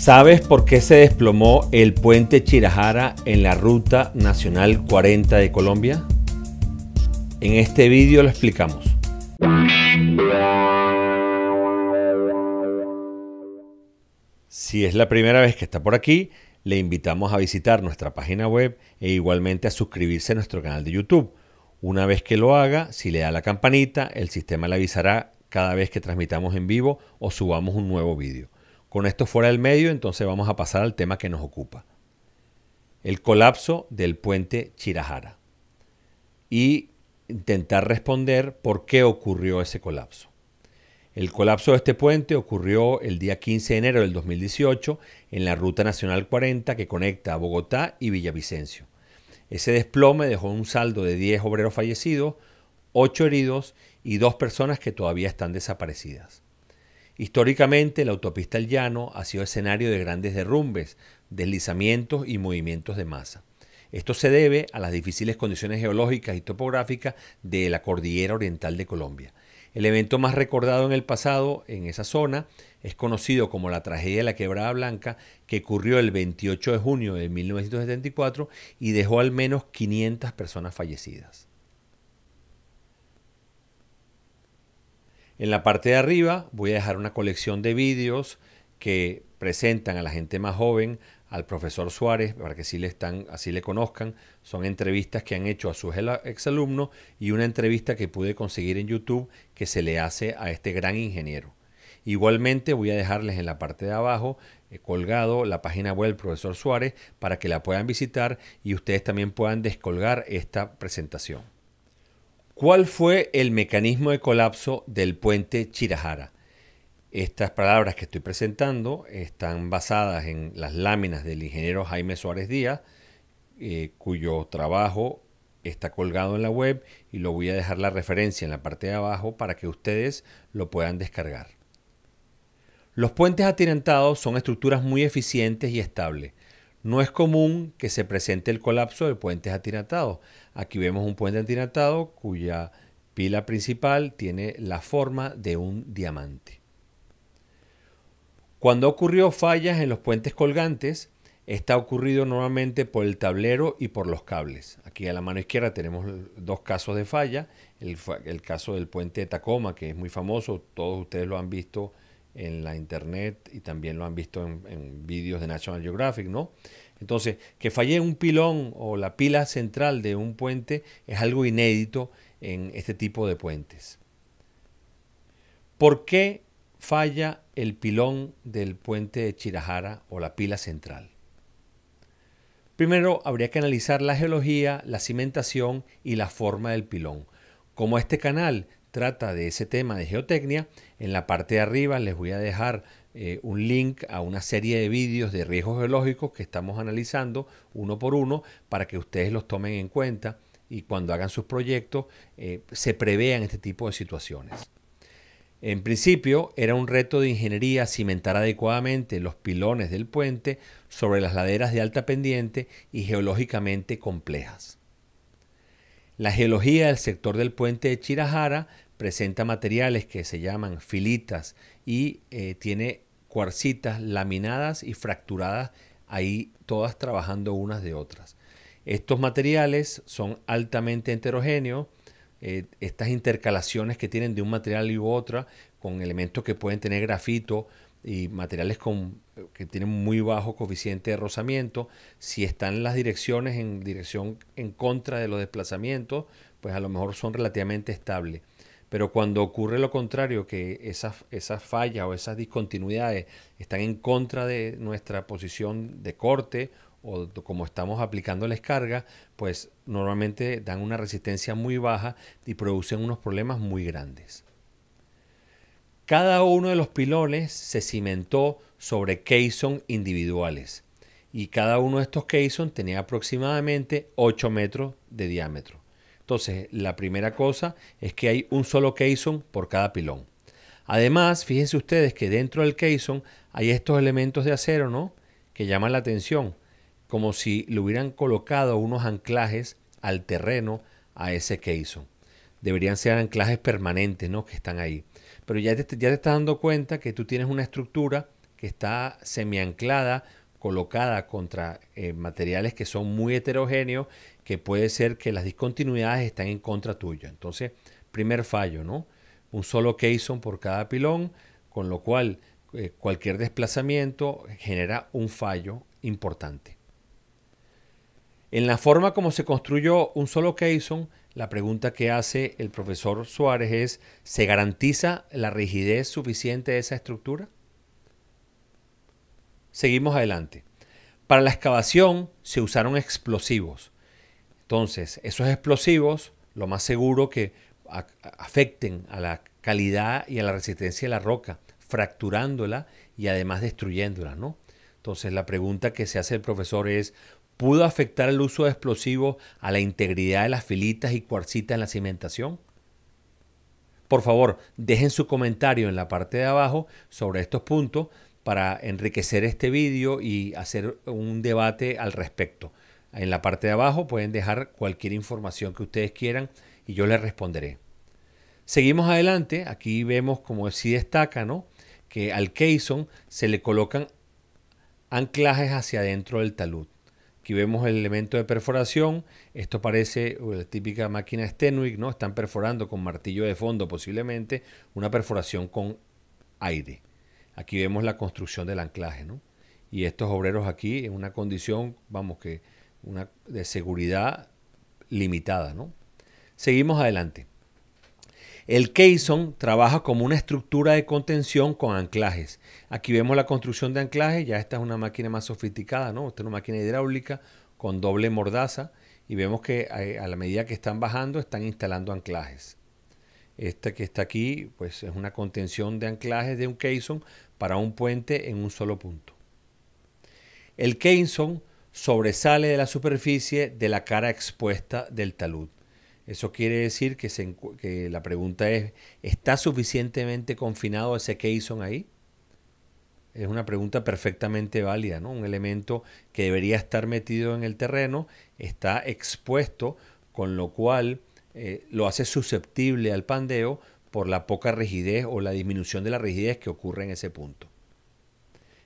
¿Sabes por qué se desplomó el puente Chirajara en la Ruta Nacional 40 de Colombia? En este vídeo lo explicamos. Si es la primera vez que está por aquí, le invitamos a visitar nuestra página web e igualmente a suscribirse a nuestro canal de YouTube. Una vez que lo haga, si le da la campanita, el sistema le avisará cada vez que transmitamos en vivo o subamos un nuevo vídeo. Con esto fuera del medio, entonces vamos a pasar al tema que nos ocupa. El colapso del puente Chirajara. Y intentar responder por qué ocurrió ese colapso. El colapso de este puente ocurrió el día 15 de enero del 2018 en la Ruta Nacional 40 que conecta a Bogotá y Villavicencio. Ese desplome dejó un saldo de 10 obreros fallecidos, 8 heridos y 2 personas que todavía están desaparecidas. Históricamente, la autopista El Llano ha sido escenario de grandes derrumbes, deslizamientos y movimientos de masa. Esto se debe a las difíciles condiciones geológicas y topográficas de la cordillera oriental de Colombia. El evento más recordado en el pasado en esa zona es conocido como la tragedia de la Quebrada Blanca, que ocurrió el 28 de junio de 1974 y dejó al menos 500 personas fallecidas. En la parte de arriba voy a dejar una colección de vídeos que presentan a la gente más joven al profesor Suárez para que así le conozcan. Son entrevistas que han hecho a sus exalumnos y una entrevista que pude conseguir en YouTube que se le hace a este gran ingeniero. Igualmente voy a dejarles en la parte de abajo eh, colgado la página web del profesor Suárez para que la puedan visitar y ustedes también puedan descolgar esta presentación. ¿Cuál fue el mecanismo de colapso del puente Chirajara? Estas palabras que estoy presentando están basadas en las láminas del ingeniero Jaime Suárez Díaz, eh, cuyo trabajo está colgado en la web y lo voy a dejar la referencia en la parte de abajo para que ustedes lo puedan descargar. Los puentes atirantados son estructuras muy eficientes y estables, no es común que se presente el colapso de puentes atinatados. Aquí vemos un puente atinatado cuya pila principal tiene la forma de un diamante. Cuando ocurrió fallas en los puentes colgantes, está ocurrido normalmente por el tablero y por los cables. Aquí a la mano izquierda tenemos dos casos de falla. El, el caso del puente de Tacoma, que es muy famoso, todos ustedes lo han visto en la internet y también lo han visto en, vídeos de National Geographic, ¿no? Entonces, que falle un pilón o la pila central de un puente es algo inédito en este tipo de puentes. ¿Por qué falla el pilón del puente de Chirajara o la pila central? Primero habría que analizar la geología, la cimentación y la forma del pilón. Como este canal trata de ese tema de geotecnia. En la parte de arriba les voy a dejar eh, un link a una serie de vídeos de riesgos geológicos que estamos analizando uno por uno para que ustedes los tomen en cuenta y cuando hagan sus proyectos eh, se prevean este tipo de situaciones. En principio era un reto de ingeniería cimentar adecuadamente los pilones del puente sobre las laderas de alta pendiente y geológicamente complejas. La geología del sector del puente de Chirajara presenta materiales que se llaman filitas y eh, tiene cuarcitas laminadas y fracturadas ahí todas trabajando unas de otras. Estos materiales son altamente heterogéneos, eh, estas intercalaciones que tienen de un material y u otra, con elementos que pueden tener grafito y materiales con que tienen muy bajo coeficiente de rozamiento. Si están las direcciones en dirección en contra de los desplazamientos, pues a lo mejor son relativamente estables. Pero cuando ocurre lo contrario, que esas, fallas o esas discontinuidades están en contra de nuestra posición de corte o como estamos aplicando la descarga, pues normalmente dan una resistencia muy baja y producen unos problemas muy grandes. Cada uno de los pilones se cimentó sobre cason individuales. Y cada uno de estos caisson tenía aproximadamente 8 metros de diámetro. Entonces, la primera cosa es que hay un solo caisson por cada pilón. Además, fíjense ustedes que dentro del caisson hay estos elementos de acero, ¿no? Que llaman la atención, como si le hubieran colocado unos anclajes al terreno a ese caisson. Deberían ser anclajes permanentes, ¿no? Que están ahí. Pero ya ya te estás dando cuenta que tú tienes una estructura que está semianclada, colocada contra eh, materiales que son muy heterogéneos, que puede ser que las discontinuidades están en contra tuya. Entonces, primer fallo, ¿no? Un solo caisson por cada pilón, con lo cual eh, cualquier desplazamiento genera un fallo importante. En la forma como se construyó un solo caisson, la pregunta que hace el profesor Suárez es, ¿se garantiza la rigidez suficiente de esa estructura? Seguimos adelante. Para la excavación se usaron explosivos. Entonces, esos explosivos, lo más seguro que afecten a la calidad y a la resistencia de la roca, fracturándola y además destruyéndola, ¿no? Entonces, la pregunta que se hace el profesor es, ¿pudo afectar el uso de explosivos a la integridad de las filitas y cuarcitas en la cimentación? Por favor, dejen su comentario en la parte de abajo sobre estos puntos para enriquecer este vídeo y hacer un debate al respecto. En la parte de abajo pueden dejar cualquier información que ustedes quieran y yo les responderé. Seguimos adelante, aquí vemos como si destaca, Que al caisson se le colocan anclajes hacia adentro del talud. Aquí vemos el elemento de perforación. Esto parece uh, la típica máquina Stenwick, ¿no? Están perforando con martillo de fondo posiblemente una perforación con aire. Aquí vemos la construcción del anclaje, Y estos obreros aquí en una condición, vamos, que una de seguridad limitada, ¿no? Seguimos adelante. El caisson trabaja como una estructura de contención con anclajes. Aquí vemos la construcción de anclajes, ya esta es una máquina más sofisticada, ¿no? Esta es una máquina hidráulica con doble mordaza y vemos que eh, a la medida que están bajando están instalando anclajes. Esta que está aquí, pues es una contención de anclajes de un caisson para un puente en un solo punto. El caisson sobresale de la superficie de la cara expuesta del talud. Eso quiere decir que, la pregunta es, ¿está suficientemente confinado ese caisson ahí? Es una pregunta perfectamente válida, ¿no? Un elemento que debería estar metido en el terreno está expuesto, con lo cual eh, lo hace susceptible al pandeo por la poca rigidez o la disminución de la rigidez que ocurre en ese punto.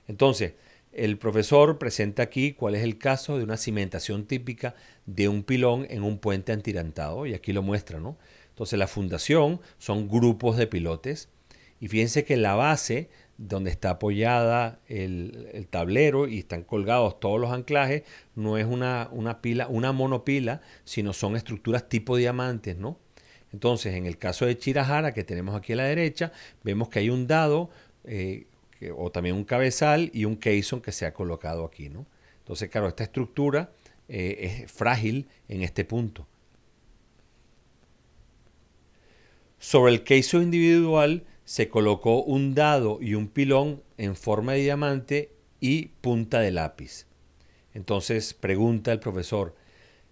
Entonces, el profesor presenta aquí cuál es el caso de una cimentación típica de un pilón en un puente antirantado, y aquí lo muestra, ¿no? Entonces, la fundación son grupos de pilotes, y fíjense que la base donde está apoyada el, tablero y están colgados todos los anclajes, no es una, pila, una monopila, sino son estructuras tipo diamantes, Entonces, en el caso de Chirajara, que tenemos aquí a la derecha, vemos que hay un dado eh, o también un cabezal y un caisson que se ha colocado aquí, ¿no? Entonces, claro, esta estructura eh, es frágil en este punto. Sobre el caisson individual, se colocó un dado y un pilón en forma de diamante y punta de lápiz. Entonces pregunta el profesor,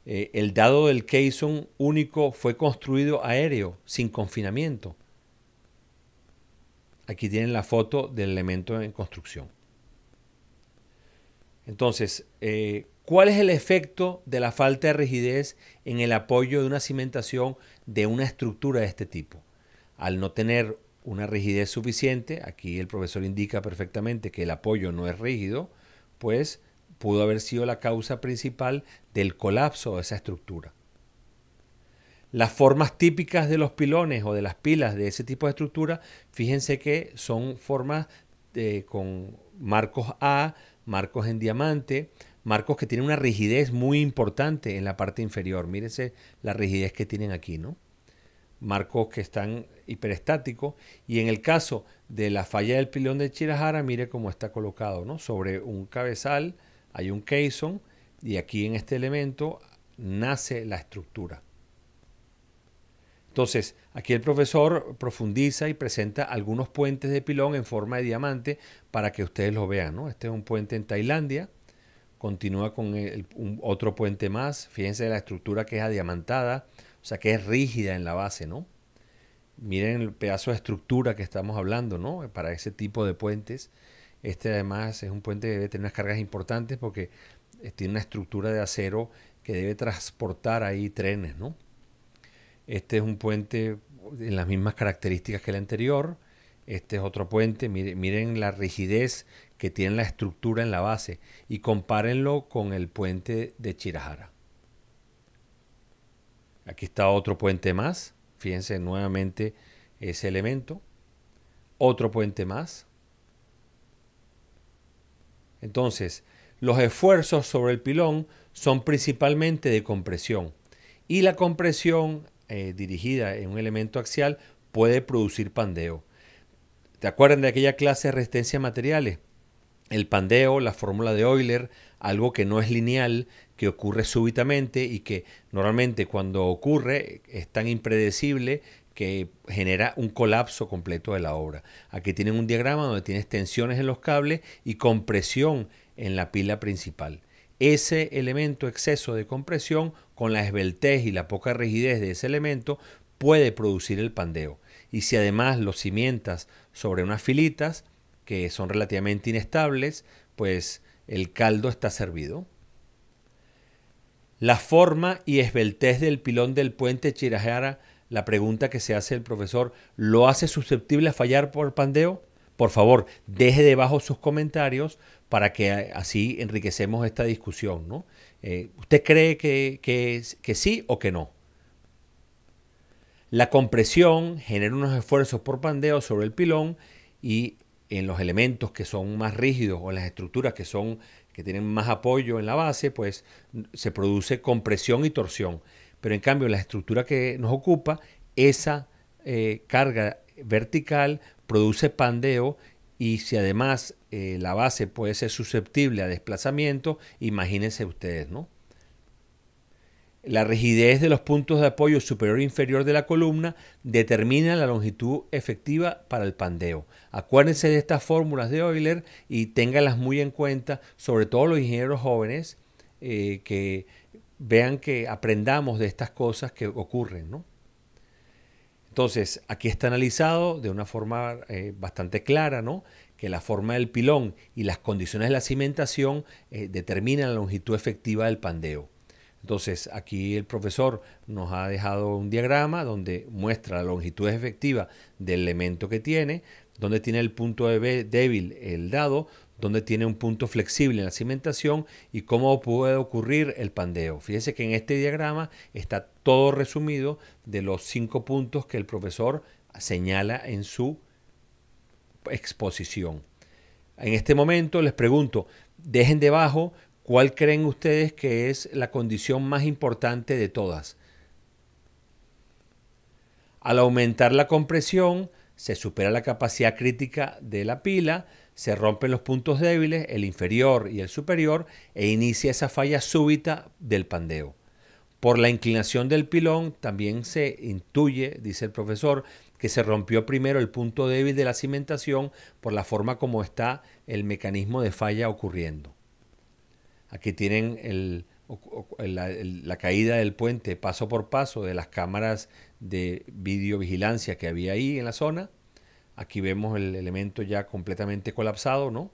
eh, el dado del un único fue construido aéreo, sin confinamiento. Aquí tienen la foto del elemento en construcción. Entonces, eh, ¿cuál es el efecto de la falta de rigidez en el apoyo de una cimentación de una estructura de este tipo? Al no tener una rigidez suficiente, aquí el profesor indica perfectamente que el apoyo no es rígido, pues pudo haber sido la causa principal del colapso de esa estructura. Las formas típicas de los pilones o de las pilas de ese tipo de estructura, fíjense que son formas eh, con marcos A, marcos en diamante, marcos que tienen una rigidez muy importante en la parte inferior. Mírense la rigidez que tienen aquí, ¿no? Marcos que están hiperestáticos y en el caso de la falla del pilón de Chirajara, mire cómo está colocado, ¿no? Sobre un cabezal hay un caisson y aquí en este elemento nace la estructura. Entonces, aquí el profesor profundiza y presenta algunos puentes de pilón en forma de diamante para que ustedes lo vean, Este es un puente en Tailandia, continúa con otro puente más, fíjense la estructura que es adiamantada, o sea, que es rígida en la base, ¿no? Miren el pedazo de estructura que estamos hablando, ¿no? Para ese tipo de puentes. Este además es un puente que debe tener unas cargas importantes porque eh, tiene una estructura de acero que debe transportar ahí trenes, ¿no? Este es un puente en las mismas características que el anterior. Este es otro puente. Miren, miren la rigidez que tiene la estructura en la base y compárenlo con el puente de Chirajara. Aquí está otro puente más. Fíjense nuevamente ese elemento. Otro puente más. Entonces, los esfuerzos sobre el pilón son principalmente de compresión. Y la compresión eh, dirigida en un elemento axial puede producir pandeo. ¿Te acuerdan de aquella clase de resistencia materiales? El pandeo, la fórmula de Euler, algo que no es lineal, ocurre súbitamente y que normalmente cuando ocurre es tan impredecible que genera un colapso completo de la obra. Aquí tienen un diagrama donde tienes tensiones en los cables y compresión en la pila principal. Ese elemento exceso de compresión con la esbeltez y la poca rigidez de ese elemento puede producir el pandeo. Y si además lo cimientas sobre unas filitas que son relativamente inestables, pues el caldo está servido. La forma y esbeltez del pilón del puente Chirajara, la pregunta que se hace el profesor, ¿lo hace susceptible a fallar por pandeo? Por favor, deje debajo sus comentarios para que así enriquecemos esta discusión. ¿no? Eh, ¿Usted cree que, que sí o que no? La compresión genera unos esfuerzos por pandeo sobre el pilón y en los elementos que son más rígidos o en las estructuras que son que tienen más apoyo en la base, pues se produce compresión y torsión. Pero en cambio, la estructura que nos ocupa, esa eh, carga vertical produce pandeo y si además eh, la base puede ser susceptible a desplazamiento, imagínense ustedes, ¿no? La rigidez de los puntos de apoyo superior e inferior de la columna determina la longitud efectiva para el pandeo. Acuérdense de estas fórmulas de Euler y ténganlas muy en cuenta, sobre todo los ingenieros jóvenes, eh, que vean que aprendamos de estas cosas que ocurren. Entonces, aquí está analizado de una forma eh, bastante clara, que la forma del pilón y las condiciones de la cimentación eh, determinan la longitud efectiva del pandeo. Entonces, aquí el profesor nos ha dejado un diagrama donde muestra la longitud efectiva del elemento que tiene, donde tiene el punto débil el dado, donde tiene un punto flexible en la cimentación y cómo puede ocurrir el pandeo. Fíjese que en este diagrama está todo resumido de los cinco puntos que el profesor señala en su exposición. En este momento les pregunto, dejen debajo ¿Cuál creen ustedes que es la condición más importante de todas? Al aumentar la compresión, se supera la capacidad crítica de la pila, se rompen los puntos débiles, el inferior y el superior, e inicia esa falla súbita del pandeo. Por la inclinación del pilón también se intuye, dice el profesor, que se rompió primero el punto débil de la cimentación por la forma como está el mecanismo de falla ocurriendo. Aquí tienen la, caída del puente paso por paso de las cámaras de videovigilancia que había ahí en la zona. Aquí vemos el elemento ya completamente colapsado, ¿no?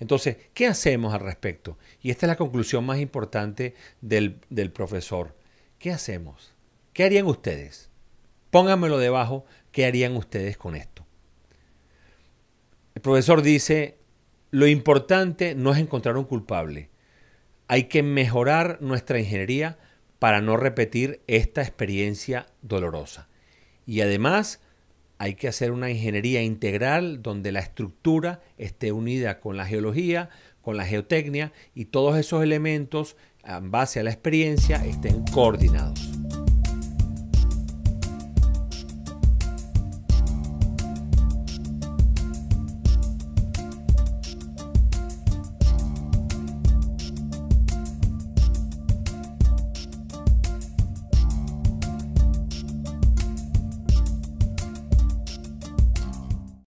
Entonces, ¿qué hacemos al respecto? Y esta es la conclusión más importante del, del profesor. ¿Qué hacemos? ¿Qué harían ustedes? Pónganmelo debajo, ¿qué harían ustedes con esto? El profesor dice, lo importante no es encontrar un culpable, hay que mejorar nuestra ingeniería para no repetir esta experiencia dolorosa. Y además hay que hacer una ingeniería integral donde la estructura esté unida con la geología, con la geotecnia y todos esos elementos en base a la experiencia estén coordinados.